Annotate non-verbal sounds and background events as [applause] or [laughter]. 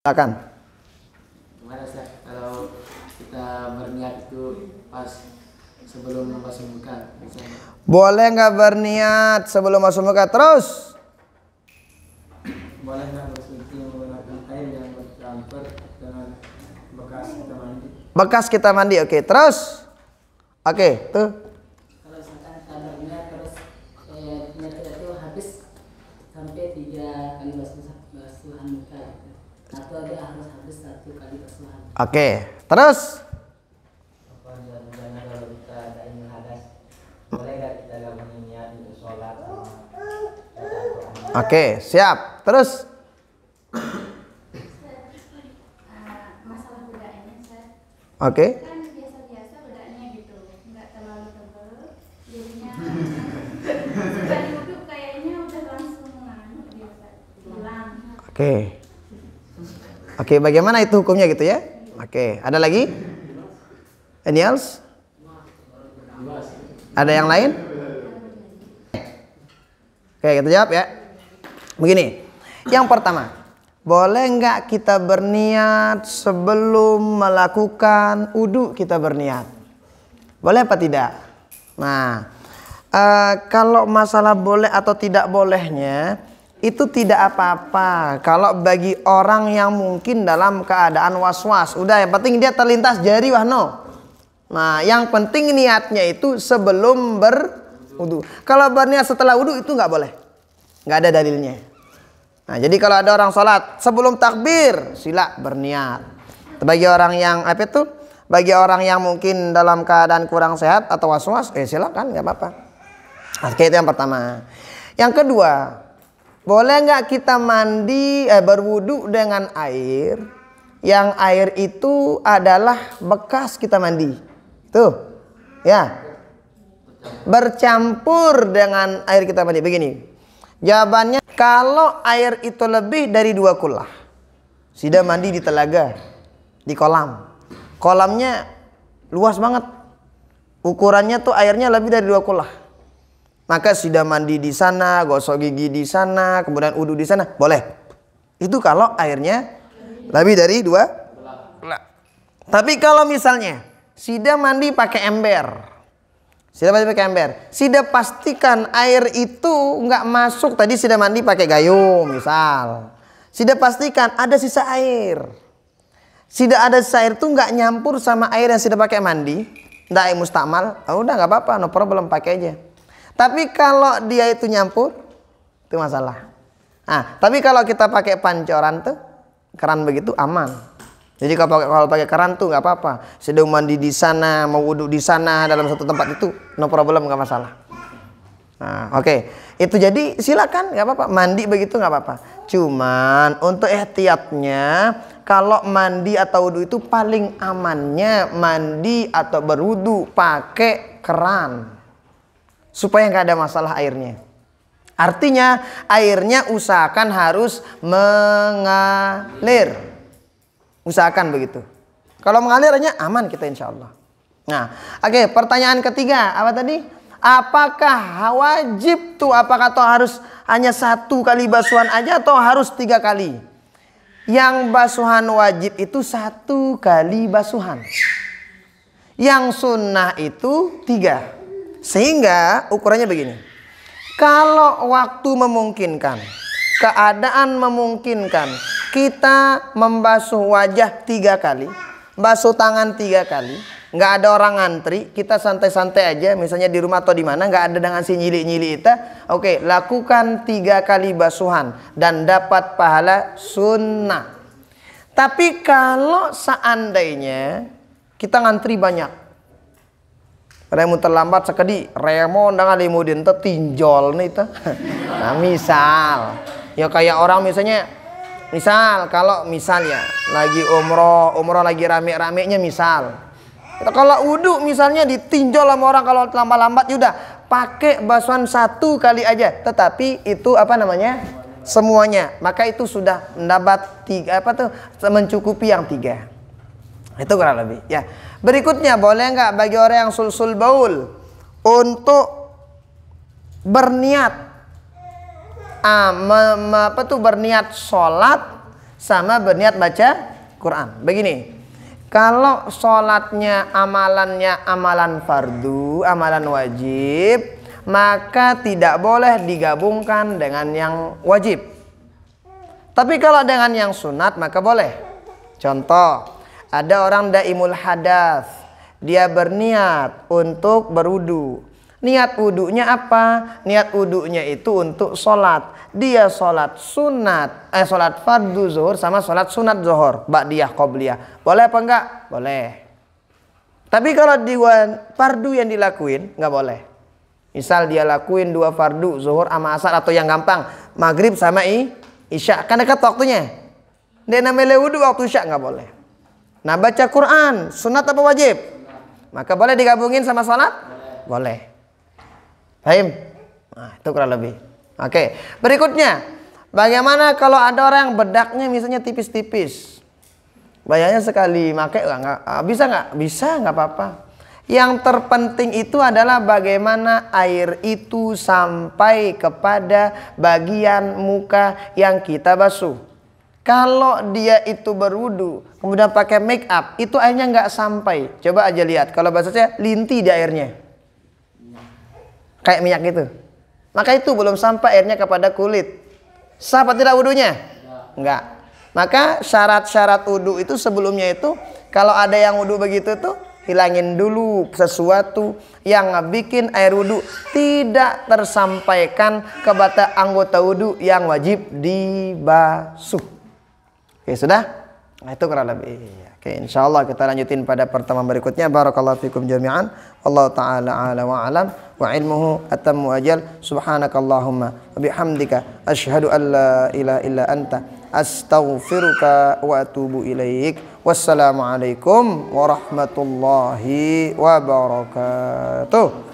Silakan. Gimana Ustaz, kalau kita berniat itu pas sebelum masuk muka? Boleh nggak berniat sebelum masuk muka terus? Boleh nggak bersuci menggunakan air yang bercampur dengan bekas kita mandi? Bekas kita mandi, oke. Terus? Oke, tuh. Eh, habis sampai tiga kali basuhan muka. Gitu. Oke, terus? Oke, siap. Terus? Oke. Kan gitu. [laughs] ya, Oke. Okay. Oke, okay, bagaimana itu hukumnya gitu ya? Oke, okay, ada lagi? Any else? Ada yang lain? Oke, okay, kita jawab ya. Begini, yang pertama, boleh nggak kita berniat sebelum melakukan wudhu kita berniat? Boleh apa tidak? Nah, uh, kalau masalah boleh atau tidak bolehnya, itu tidak apa-apa kalau bagi orang yang mungkin dalam keadaan was-was udah yang penting dia terlintas jari wahno nah yang penting niatnya itu sebelum berwudu kalau berniat setelah wudu itu nggak boleh nggak ada dalilnya nah jadi kalau ada orang sholat sebelum takbir sila berniat bagi orang yang apa itu bagi orang yang mungkin dalam keadaan kurang sehat atau was-was eh silakan nggak apa-apa nah, itu yang pertama yang kedua boleh nggak kita mandi eh, berwudu dengan air yang air itu adalah bekas kita mandi. Tuh. Ya. Bercampur dengan air kita mandi. Begini. Jawabannya kalau air itu lebih dari dua kulah. sudah mandi di telaga, di kolam. Kolamnya luas banget. Ukurannya tuh airnya lebih dari dua kulah maka sudah mandi di sana, gosok gigi di sana, kemudian udu di sana, boleh. Itu kalau airnya lebih dari dua Tapi kalau misalnya sudah mandi pakai ember, sudah mandi pakai ember, sudah pastikan air itu nggak masuk. Tadi sudah mandi pakai gayung misal, Sudah pastikan ada sisa air. Sudah ada sisa air tuh nggak nyampur sama air yang sudah pakai mandi. Nggak mustakmal, oh, ah, udah nggak apa-apa, no problem pakai aja. Tapi kalau dia itu nyampur, itu masalah. Nah, tapi kalau kita pakai pancoran tuh, keran begitu aman. Jadi kalau pakai kalau pakai keran tuh nggak apa-apa. Sedang mandi di sana, mau wudhu di sana dalam satu tempat itu no problem nggak masalah. Nah, oke. Okay. Itu jadi silakan nggak apa-apa mandi begitu nggak apa-apa. Cuman untuk ihtiyatnya kalau mandi atau wudhu itu paling amannya mandi atau berwudhu pakai keran supaya nggak ada masalah airnya. Artinya airnya usahakan harus mengalir. Usahakan begitu. Kalau mengalirnya aman kita insya Allah. Nah, oke okay, pertanyaan ketiga apa tadi? Apakah wajib tuh? Apakah tuh harus hanya satu kali basuhan aja atau harus tiga kali? Yang basuhan wajib itu satu kali basuhan. Yang sunnah itu tiga. Sehingga ukurannya begini. Kalau waktu memungkinkan, keadaan memungkinkan, kita membasuh wajah tiga kali, basuh tangan tiga kali, nggak ada orang ngantri, kita santai-santai aja, misalnya di rumah atau di mana, nggak ada dengan si nyili-nyili itu, oke, lakukan tiga kali basuhan dan dapat pahala sunnah. Tapi kalau seandainya kita ngantri banyak, Lamun terlambat sekedi remo dengan limudin teh tinjol nih tuh [laughs] Nah misal, ya kayak orang misalnya, misal kalau misalnya lagi umroh, umroh lagi rame-ramenya misal. Ya, kalau wudhu misalnya ditinjol sama orang kalau terlambat-lambat yaudah pakai basuhan satu kali aja. Tetapi itu apa namanya? Semuanya. Maka itu sudah mendapat tiga apa tuh mencukupi yang tiga. Itu kurang lebih. Ya. Berikutnya boleh nggak bagi orang yang sulsul baul untuk berniat ah, me, me, apa tuh berniat sholat sama berniat baca Quran. Begini. Kalau sholatnya amalannya amalan fardu, amalan wajib, maka tidak boleh digabungkan dengan yang wajib. Tapi kalau dengan yang sunat maka boleh. Contoh, ada orang daimul hadas. Dia berniat untuk berudu. Niat wudunya apa? Niat wudunya itu untuk sholat. Dia sholat sunat, eh sholat fardu zuhur sama sholat sunat zuhur. Ba'diyah, qobliyah. Boleh apa enggak? Boleh. Tapi kalau dua fardu yang dilakuin, enggak boleh. Misal dia lakuin dua fardu, zuhur sama asar atau yang gampang. Maghrib sama i, isya. Kan dekat waktunya. Dia namanya wudu waktu isya enggak boleh. Nah baca Quran sunat apa wajib? Maka boleh digabungin sama salat? Boleh. Paham? Nah, itu kurang lebih. Oke. Berikutnya, bagaimana kalau ada orang yang bedaknya misalnya tipis-tipis? Bayarnya sekali makai, nggak? Ah, bisa nggak? Bisa nggak apa-apa. Yang terpenting itu adalah bagaimana air itu sampai kepada bagian muka yang kita basuh. Kalau dia itu berwudu, kemudian pakai make up, itu airnya nggak sampai. Coba aja lihat, kalau bahasa saya linti di airnya. Kayak minyak gitu. Maka itu belum sampai airnya kepada kulit. Sah apa tidak wudhunya nggak Maka syarat-syarat wudhu itu sebelumnya itu kalau ada yang wudhu begitu tuh hilangin dulu sesuatu yang bikin air wudhu tidak tersampaikan kepada anggota wudhu yang wajib dibasuh. Oke, sudah? Nah, itu kurang lebih. Oke, insya Allah kita lanjutin pada pertemuan berikutnya. Barakallahu fikum jami'an. Allah ta'ala ala wa alam. Wa ilmuhu atamu ajal. Subhanakallahumma. Wa bihamdika. Ashadu an la ilaha illa anta. Astaghfiruka wa atubu ilaik. Wassalamualaikum warahmatullahi wabarakatuh.